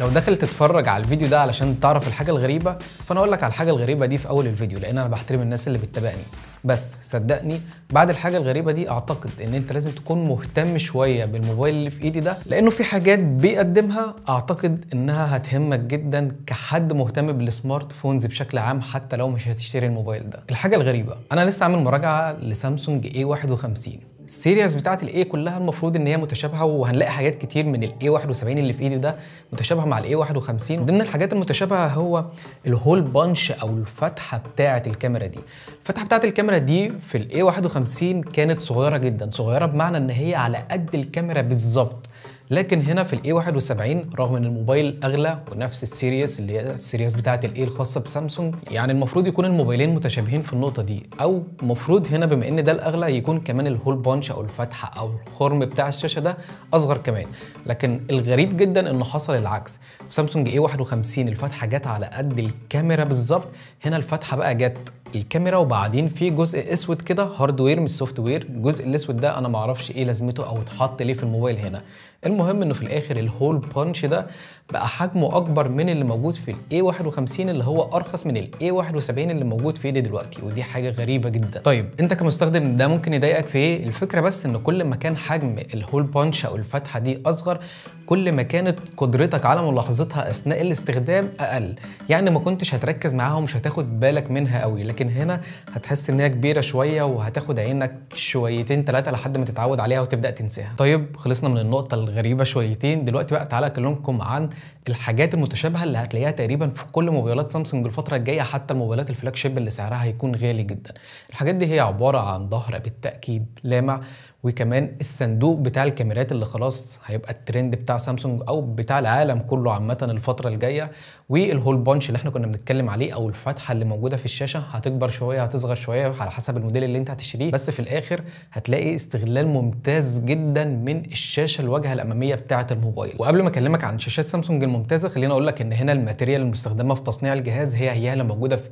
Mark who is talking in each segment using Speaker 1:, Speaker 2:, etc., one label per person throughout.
Speaker 1: لو داخل تتفرج على الفيديو ده علشان تعرف الحاجه الغريبه فانا اقول لك على الحاجه الغريبه دي في اول الفيديو لان انا بحترم الناس اللي بتتابعني بس صدقني بعد الحاجه الغريبه دي اعتقد ان انت لازم تكون مهتم شويه بالموبايل اللي في ايدي ده لانه في حاجات بيقدمها اعتقد انها هتهمك جدا كحد مهتم بالسمارت فونز بشكل عام حتى لو مش هتشتري الموبايل ده الحاجه الغريبه انا لسه عامل مراجعه لسامسونج A51 السيريز بتاعت الاي كلها المفروض ان هي متشابهه وهنلاقي حاجات كتير من الاي 71 اللي في ايدي ده متشابهه مع الاي 51 ضمن الحاجات المتشابهه هو الهول بانش او الفتحه بتاعه الكاميرا دي الفتحه بتاعه الكاميرا دي في الاي 51 كانت صغيره جدا صغيره بمعنى ان هي على قد الكاميرا بالظبط لكن هنا في الاي 71 رغم ان الموبايل اغلى ونفس السيريس اللي هي السيريس بتاعه الاي الخاصه بسامسونج يعني المفروض يكون الموبايلين متشابهين في النقطه دي او المفروض هنا بما ان ده الاغلى يكون كمان الهول بانش او الفتحه او الخرم بتاع الشاشه ده اصغر كمان لكن الغريب جدا انه حصل العكس في سامسونج اي 51 الفتحه جت على قد الكاميرا بالظبط هنا الفتحه بقى جت الكاميرا وبعدين في جزء اسود كده هاردوير مش سوفت وير الجزء الاسود ده انا معرفش ايه لازمته او اتحط ليه في الموبايل هنا المهم انه في الاخر الهول بانش ده بقى حجمه اكبر من اللي موجود في الاي 51 اللي هو ارخص من الاي 71 اللي موجود في ايدي دلوقتي ودي حاجه غريبه جدا طيب انت كمستخدم ده ممكن يضايقك في ايه الفكره بس ان كل ما كان حجم الهول بانش او الفتحه دي اصغر كل ما كانت قدرتك على ملاحظتها اثناء الاستخدام اقل يعني ما كنتش هتركز معاها ومش هتاخد بالك منها قوي لكن لكن هنا هتحس ان هي كبيره شويه وهتاخد عينك شويتين ثلاثه لحد ما تتعود عليها وتبدا تنساها طيب خلصنا من النقطه الغريبه شويتين دلوقتي بقى تعالى اكلمكم عن الحاجات المتشابهه اللي هتلاقيها تقريبا في كل موبايلات سامسونج الفتره الجايه حتى الموبايلات الفلاج شيب اللي سعرها هيكون غالي جدا الحاجات دي هي عباره عن ظهر بالتاكيد لامع وكمان الصندوق بتاع الكاميرات اللي خلاص هيبقى الترند بتاع سامسونج او بتاع العالم كله عامه الفتره الجايه والهول بانش اللي احنا كنا بنتكلم عليه او الفتحه اللي موجوده في الشاشه هتكبر شويه هتصغر شويه على حسب الموديل اللي انت هتشتريه بس في الاخر هتلاقي استغلال ممتاز جدا من الشاشه الواجهه الاماميه بتاعه الموبايل وقبل ما اكلمك عن شاشات سامسونج الممتازه خليني اقول لك ان هنا الماتيريال المستخدمه في تصنيع الجهاز هي هي اللي موجوده في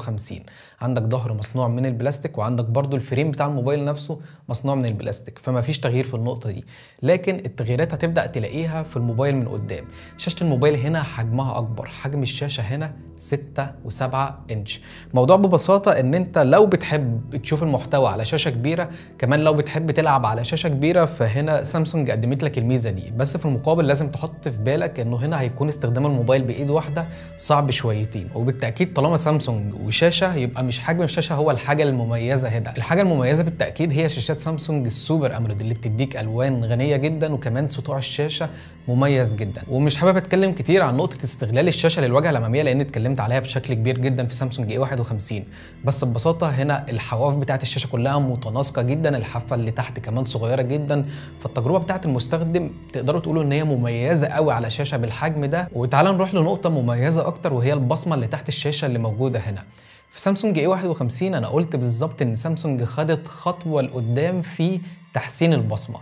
Speaker 1: A51 عندك ظهر مصنوع من البلاستيك وعندك برضو الفريم بتاع الموبايل نفسه مصنوع من البلاستيك بلاستيك فما فيش تغيير في النقطه دي لكن التغييرات هتبدا تلاقيها في الموبايل من قدام شاشه الموبايل هنا حجمها اكبر حجم الشاشه هنا 6 و7 انش موضوع ببساطه ان انت لو بتحب تشوف المحتوى على شاشه كبيره كمان لو بتحب تلعب على شاشه كبيره فهنا سامسونج قدمت لك الميزه دي بس في المقابل لازم تحط في بالك انه هنا هيكون استخدام الموبايل بايد واحده صعب شويتين وبالتاكيد طالما سامسونج وشاشه يبقى مش حجم الشاشه هو الحاجه المميزه هنا الحاجه المميزه بالتاكيد هي شاشات سامسونج السوبر امولد اللي بتديك الوان غنيه جدا وكمان سطوع الشاشه مميز جدا ومش حابب اتكلم كتير عن نقطه استغلال الشاشه للواجهه الاماميه لان اتكلمت عليها بشكل كبير جدا في سامسونج اي 51 بس ببساطه هنا الحواف بتاعه الشاشه كلها متناسقه جدا الحافه اللي تحت كمان صغيره جدا فالتجربه بتاعه المستخدم تقدروا تقولوا ان هي مميزه قوي على شاشه بالحجم ده وتعالى نروح لنقطه مميزه اكتر وهي البصمه اللي تحت الشاشه اللي موجوده هنا في سامسونج a 51 انا قلت بالظبط ان سامسونج خدت خطوه لقدام في تحسين البصمه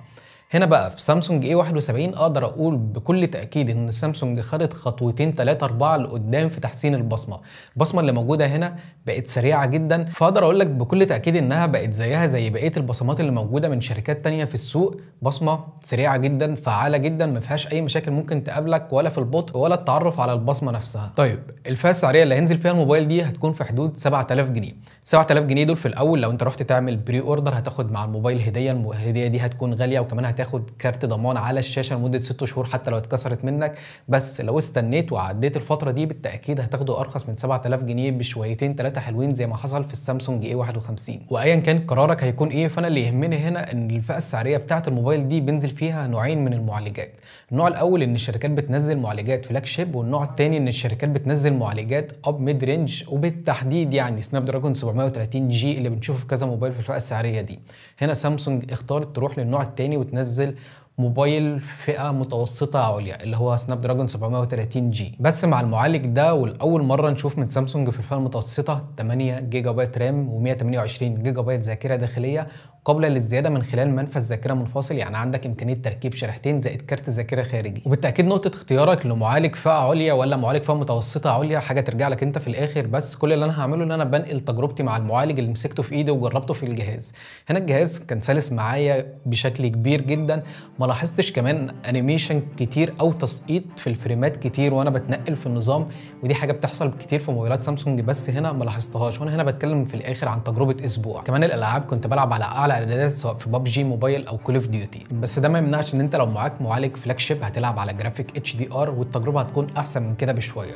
Speaker 1: هنا بقى في سامسونج A71 اقدر اقول بكل تاكيد ان سامسونج خدت خطوتين ثلاثه اربعه لقدام في تحسين البصمه البصمه اللي موجوده هنا بقت سريعه جدا فاقدر اقول لك بكل تاكيد انها بقت زيها زي بقيه البصمات اللي موجوده من شركات تانية في السوق بصمه سريعه جدا فعاله جدا ما فيهاش اي مشاكل ممكن تقابلك ولا في البطء ولا التعرف على البصمه نفسها طيب الفئه السعريه اللي هينزل فيها الموبايل دي هتكون في حدود 7000 جنيه 7000 جنيه دول في الاول لو انت رحت تعمل بري اوردر هتاخد مع الموبايل هديه الهديه دي هتكون غاليه وكمان هت هتاخد كارت ضمان على الشاشه لمده 6 شهور حتى لو اتكسرت منك بس لو استنيت وعديت الفتره دي بالتاكيد هتاخده ارخص من 7000 جنيه بشويتين ثلاثه حلوين زي ما حصل في السامسونج اي 51 وايا كان قرارك هيكون ايه فانا اللي يهمني هنا ان الفئه السعريه بتاعه الموبايل دي بينزل فيها نوعين من المعالجات النوع الاول ان الشركات بتنزل معالجات فلاج شيب والنوع الثاني ان الشركات بتنزل معالجات اب ميد رينج وبالتحديد يعني سناب دراجون 730 جي اللي بنشوفه في كذا موبايل في الفئه السعريه دي هنا سامسونج اختارت تروح للنوع الثاني وتنزل ينزل موبايل فئه متوسطه عليا اللي هو سناب دراجون 730 جي بس مع المعالج ده والاول مره نشوف من سامسونج في الفئه المتوسطه 8 جيجا بايت رام و128 جيجا بايت ذاكره داخليه قابله للزياده من خلال منفذ ذاكره منفصل يعني عندك امكانيه تركيب شريحتين زائد كارت ذاكره خارجي وبالتاكيد نقطه اختيارك لمعالج فئه عليا ولا معالج فئه متوسطه عليا حاجه ترجع لك انت في الاخر بس كل اللي انا هعمله ان انا بنقل تجربتي مع المعالج اللي مسكته في ايدي وجربته في الجهاز هنا الجهاز كان سلس معايا بشكل كبير جدا ما لاحظتش كمان انيميشن كتير او تسقيط في الفريمات كتير وانا بتنقل في النظام ودي حاجه بتحصل كتير في موبايلات سامسونج بس هنا ما لاحظتهاش وانا هنا بتكلم في الاخر عن تجربه اسبوع كمان الالعاب كنت بلعب على اعلى اعدادات سواء في ببجي موبايل او كول اوف ديوتي بس ده ما يمنعش ان انت لو معاك معالج فلاج شيب هتلعب على جرافيك اتش دي ار والتجربه هتكون احسن من كده بشويه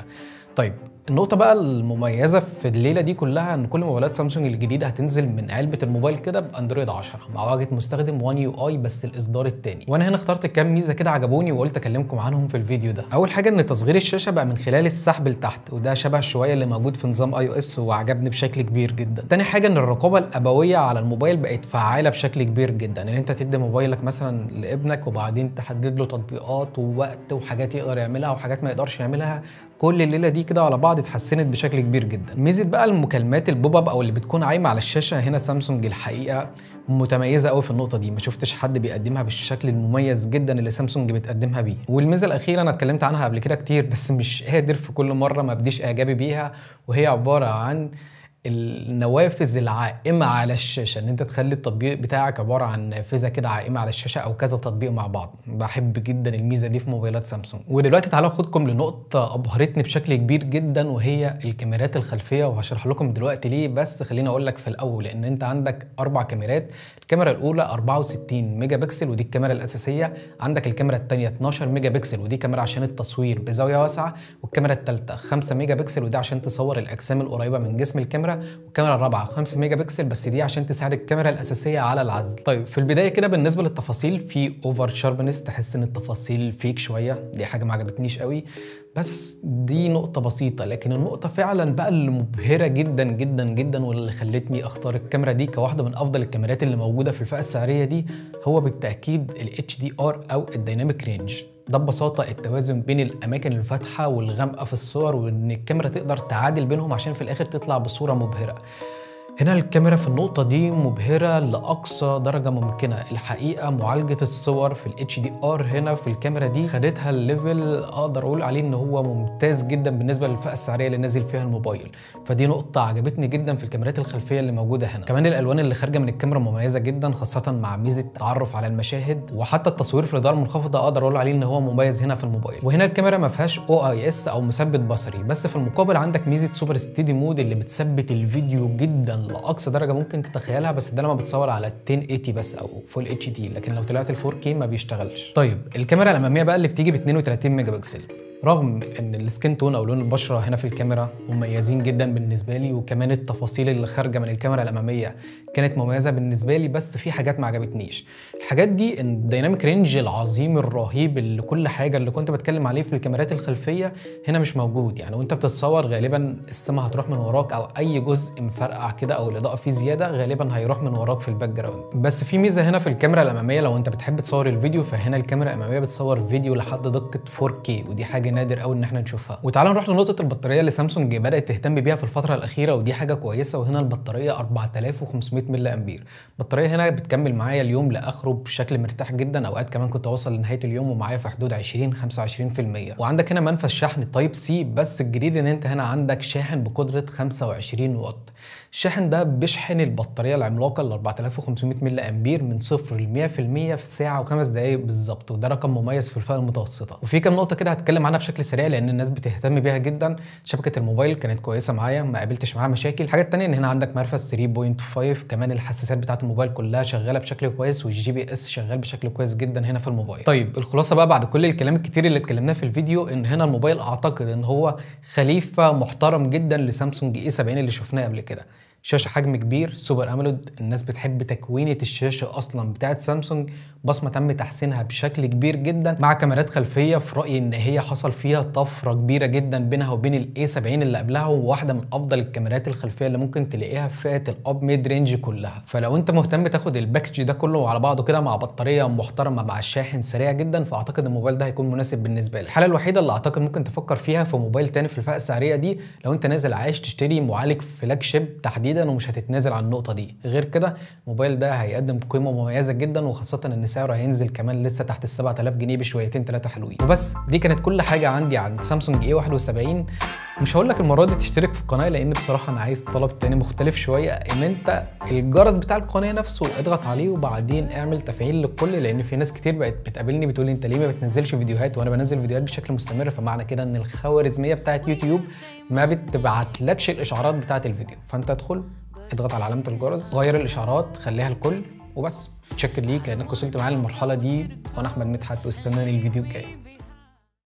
Speaker 1: طيب النقطة بقى المميزة في الليلة دي كلها ان كل موبايلات سامسونج الجديدة هتنزل من علبة الموبايل كده باندرويد 10 مع واجهة مستخدم وان يو اي بس الاصدار الثاني وانا هنا اخترت كام ميزة كده عجبوني وقلت اكلمكم عنهم في الفيديو ده اول حاجة ان تصغير الشاشة بقى من خلال السحب لتحت وده شبه شوية اللي موجود في نظام اي او اس وعجبني بشكل كبير جدا تاني حاجة ان الرقابة الابوية على الموبايل بقت فعالة بشكل كبير جدا ان يعني انت تدي موبايلك مثلا لابنك وبعدين تحدد له تطبيقات ووقت وحاجات يقدر يعملها وحاجات ما يقدرش يعملها كل الليلة دي كده على بعض بعض اتحسنت بشكل كبير جدا ميزه بقى المكالمات البوب اب او اللي بتكون عايمه على الشاشه هنا سامسونج الحقيقه متميزه قوي في النقطه دي ما شفتش حد بيقدمها بالشكل المميز جدا اللي سامسونج بتقدمها بيه والميزه الاخيره انا اتكلمت عنها قبل كده كتير بس مش قادر في كل مره ما بديش اعجابي بيها وهي عباره عن النوافذ العائمه على الشاشه ان انت تخلي التطبيق بتاعك عباره عن نافذه كده عائمه على الشاشه او كذا تطبيق مع بعض بحب جدا الميزه دي في موبايلات سامسونج ودلوقتي تعالوا اخدكم لنقطه ابهرتني بشكل كبير جدا وهي الكاميرات الخلفيه وهشرح لكم دلوقتي ليه بس خليني اقول لك في الاول ان انت عندك اربع كاميرات الكاميرا الاولى 64 ميجا بكسل ودي الكاميرا الاساسيه عندك الكاميرا الثانيه 12 ميجا بكسل ودي كاميرا عشان التصوير بزاويه واسعه والكاميرا الثالثه 5 ميجا بكسل ودي عشان تصور الاجسام القريبه من جسم الكاميرا والكاميرا الرابعه 5 ميجا بكسل بس دي عشان تساعد الكاميرا الاساسيه على العزل طيب في البدايه كده بالنسبه للتفاصيل في اوفر شاربنس تحس ان التفاصيل فيك شويه دي حاجه ما عجبتنيش قوي بس دي نقطة بسيطة لكن النقطة فعلا بقى المبهره جدا جدا جدا واللي خلتني اختار الكاميرا دي كواحدة من افضل الكاميرات اللي موجودة في الفئة السعرية دي هو بالتأكيد ال HDR او الديناميك رينج ده ببساطه التوازن بين الاماكن الفاتحه والغامقه في الصور وان الكاميرا تقدر تعادل بينهم عشان في الاخر تطلع بصوره مبهره هنا الكاميرا في النقطة دي مبهرة لأقصى درجة ممكنة الحقيقة معالجة الصور في ال HDR هنا في الكاميرا دي خدتها الليفل أقدر أقول عليه إن هو ممتاز جدا بالنسبة للفئة السعرية اللي نازل فيها الموبايل فدي نقطة عجبتني جدا في الكاميرات الخلفية اللي موجودة هنا كمان الألوان اللي خارجة من الكاميرا مميزة جدا خاصة مع ميزة التعرف على المشاهد وحتى التصوير في الإضاءة المنخفضة أقدر أقول عليه إن هو مميز هنا في الموبايل وهنا الكاميرا ما فيهاش OIS أو مثبت بصري بس في المقابل عندك ميزة سوبر ستيدي مود اللي بتثبت الفيديو جدا لاقصى درجه ممكن تتخيلها بس ده لما بتصور على 1080 بس او فول اتش دي لكن لو طلعت ال 4K ما بيشتغلش طيب الكاميرا الاماميه بقى اللي بتيجي ب 32 ميجا بكسل رغم ان السكين تون او لون البشره هنا في الكاميرا مميزين جدا بالنسبه لي وكمان التفاصيل اللي خارجه من الكاميرا الاماميه كانت مميزه بالنسبه لي بس في حاجات ما عجبتنيش الحاجات دي ان الديناميك رينج العظيم الرهيب اللي كل حاجه اللي كنت بتكلم عليه في الكاميرات الخلفيه هنا مش موجود يعني وانت بتتصور غالبا السما هتروح من وراك او اي جزء مفرقع كده او الاضاءه فيه زياده غالبا هيروح من وراك في الباك جراوند بس في ميزه هنا في الكاميرا الاماميه لو انت بتحب تصور الفيديو فهنا الكاميرا الاماميه بتصور فيديو لحد دقه 4K ودي حاجه نادر قوي ان احنا نشوفها وتعالوا نروح لنقطه البطاريه اللي سامسونج بدات تهتم بيها في الفتره الاخيره ودي حاجه كويسه وهنا البطاريه 4500 ملي امبير البطاريه هنا بتكمل معايا اليوم لاخره بشكل مرتاح جدا اوقات كمان كنت اوصل لنهايه اليوم ومعايا في حدود 20 25% وعندك هنا منفذ شحن تايب سي بس الجديد ان انت هنا عندك شاحن بقدره 25 واط الشاحن ده بيشحن البطاريه العملاقه ل 4500 ملي امبير من 0 ل 100% في ساعه و5 دقائق بالظبط وده رقم مميز في الفئه المتوسطه وفي كام نقطه كده هتكلم عنها بشكل سريع لان الناس بتهتم بيها جدا شبكه الموبايل كانت كويسه معايا ما قابلتش معاها مشاكل الحاجه التانية ان هنا عندك مرفس 3.5 كمان الحساسات بتاعه الموبايل كلها شغاله بشكل كويس والجي بي اس شغال بشكل كويس جدا هنا في الموبايل طيب الخلاصه بقى بعد كل الكلام الكتير اللي اتكلمناه في الفيديو ان هنا الموبايل اعتقد ان هو خليفه محترم جدا لسامسونج اي 70 اللي شفناه قبل كده شاشه حجم كبير سوبر امولود الناس بتحب تكوينه الشاشه اصلا بتاعه سامسونج بصمه تم تحسينها بشكل كبير جدا مع كاميرات خلفيه في رايي ان هي حصل فيها طفره كبيره جدا بينها وبين الاي 70 اللي قبلها وواحده من افضل الكاميرات الخلفيه اللي ممكن تلاقيها في فئه الاب ميد رينج كلها فلو انت مهتم تاخد الباكج ده كله على بعضه كده مع بطاريه محترمه مع شاحن سريع جدا فاعتقد الموبايل ده هيكون مناسب بالنسبه لك الحاله الوحيده اللي اعتقد ممكن تفكر فيها في موبايل تاني في الفئه السعريه دي لو انت نازل عايش تشتري معالج فلاج شيب تحديدا بعيدا ومش هتتنازل عن النقطه دي غير كده الموبايل ده هيقدم قيمه مميزه جدا وخاصه ان سعره هينزل كمان لسه تحت ال 7000 جنيه بشويتين ثلاثه حلوين وبس دي كانت كل حاجه عندي عن سامسونج اي 71 مش هقول لك المره دي تشترك في القناه لان بصراحه انا عايز طلب تاني مختلف شويه ان انت الجرس بتاع القناه نفسه اضغط عليه وبعدين اعمل تفعيل للكل لان في ناس كتير بقت بتقابلني بتقول لي انت ليه ما بتنزلش فيديوهات وانا بنزل فيديوهات بشكل مستمر فمعنى كده ان الخوارزميه بتاعت يوتيوب ما بتبعتلكش الاشعارات بتاعه الفيديو فانت ادخل اضغط على علامه الجرس غير الاشعارات خليها الكل وبس شكر ليك لانك وصلت معايا للمرحله دي وانا احمد مدحت واستناني الفيديو الجاي